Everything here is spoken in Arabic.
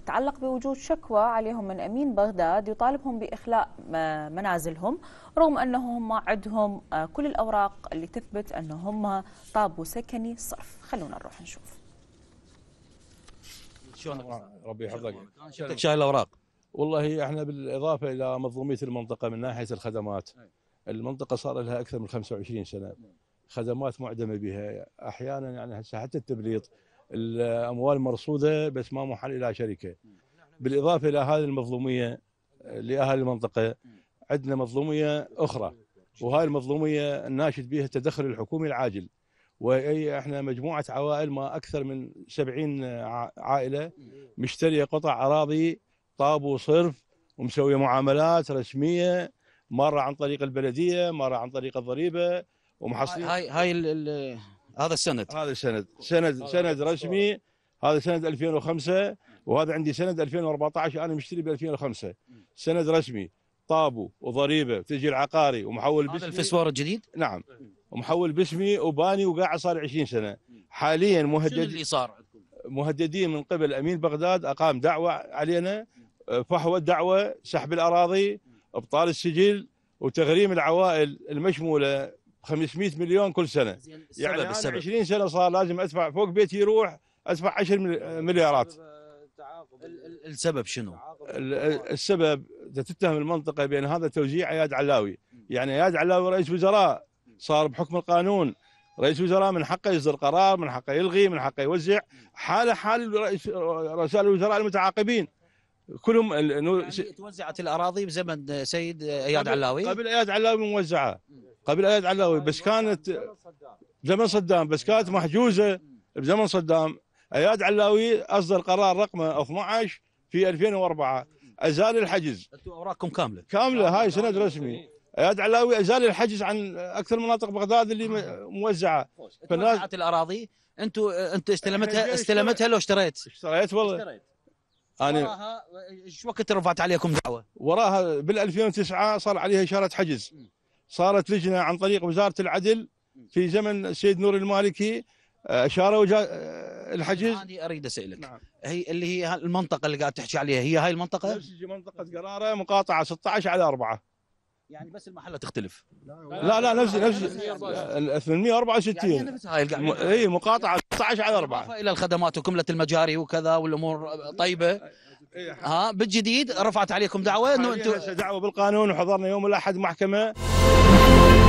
تتعلق بوجود شكوى عليهم من أمين بغداد يطالبهم بإخلاء منازلهم رغم أنهم عندهم آه، كل الأوراق اللي تثبت أنهم طابوا سكني صرف خلونا نروح نشوف شلون ربي يحفظك شفتك شايل الاوراق والله احنا بالاضافه الى منظوميه المنطقه من ناحيه الخدمات المنطقه صار لها اكثر من 25 سنه خدمات معدمه بها احيانا يعني حتى التبليط الاموال مرصوده بس ما محل الى شركه بالاضافه الى هذه المظلوميه لاهل المنطقه عندنا مظلوميه اخرى وهاي المظلوميه الناشد بها التدخل الحكومي العاجل واي احنا مجموعه عوائل ما اكثر من 70 عائله مشتريه قطع اراضي طاب وصرف ومسويه معاملات رسميه مره عن طريق البلديه مره عن طريق الضريبه ومحصلين هاي هاي هذا السند هذا السند سند سند رسمي هذا سند 2005 وهذا عندي سند 2014 انا مشتري ب 2005 سند رسمي طابو وضريبه تسجيل عقاري ومحول باسمي هذا الفسوار الجديد؟ نعم إيه. ومحول باسمي وباني وقاعد صار 20 سنه حاليا مهدد اللي صار مهددين من قبل امين بغداد اقام دعوه علينا فحوى الدعوه سحب الاراضي ابطال السجل وتغريم العوائل المشموله 500 مليون كل سنه يعني انا السبب. 20 سنه صار لازم ادفع فوق بيتي يروح ادفع 10 مليارات السبب آه، شنو؟ السبب تتهم المنطقه بان هذا توزيع اياد علاوي، يعني اياد علاوي رئيس وزراء صار بحكم القانون رئيس وزراء من حقه يصدر قرار، من حقه يلغي، من حقه يوزع، حاله حال رؤساء الوزراء المتعاقبين كلهم يعني توزعت الاراضي بزمن سيد اياد علاوي قبل اياد علاوي موزعه قبل ايد علاوي بس كانت زمن صدام بس كانت محجوزه بزمن صدام اياد علاوي اصدر قرار رقمه 12 في 2004 ازال الحجز انتم اوراقكم كامله كامله هاي سند رسمي اياد علاوي ازال الحجز عن اكثر مناطق بغداد اللي موزعه فالناس الاراضي انتم انت استلمتها استلمتها لو اشتريت اشتريت والله اشتريت انا وراها ايش وقت رفعت عليكم دعوه؟ وراها بال 2009 صار عليها اشاره حجز صارت لجنه عن طريق وزاره العدل في زمن السيد نور المالكي آه، اشاره وجاء آه، الحجز هذه اريد اسالك نعم. هي اللي هي المنطقه اللي قاعد تحكي عليها هي هاي المنطقه؟ منطقه قراره مقاطعه 16 على 4 يعني بس المحله تختلف لا لا نفس نفس 864 يعني نفس هاي اي مقاطعه 19 على 4 الى الخدمات وكمله المجاري وكذا والامور طيبه ها بالجديد رفعت عليكم دعوه انه انتم دعوه بالقانون وحضرنا يوم الاحد محكمه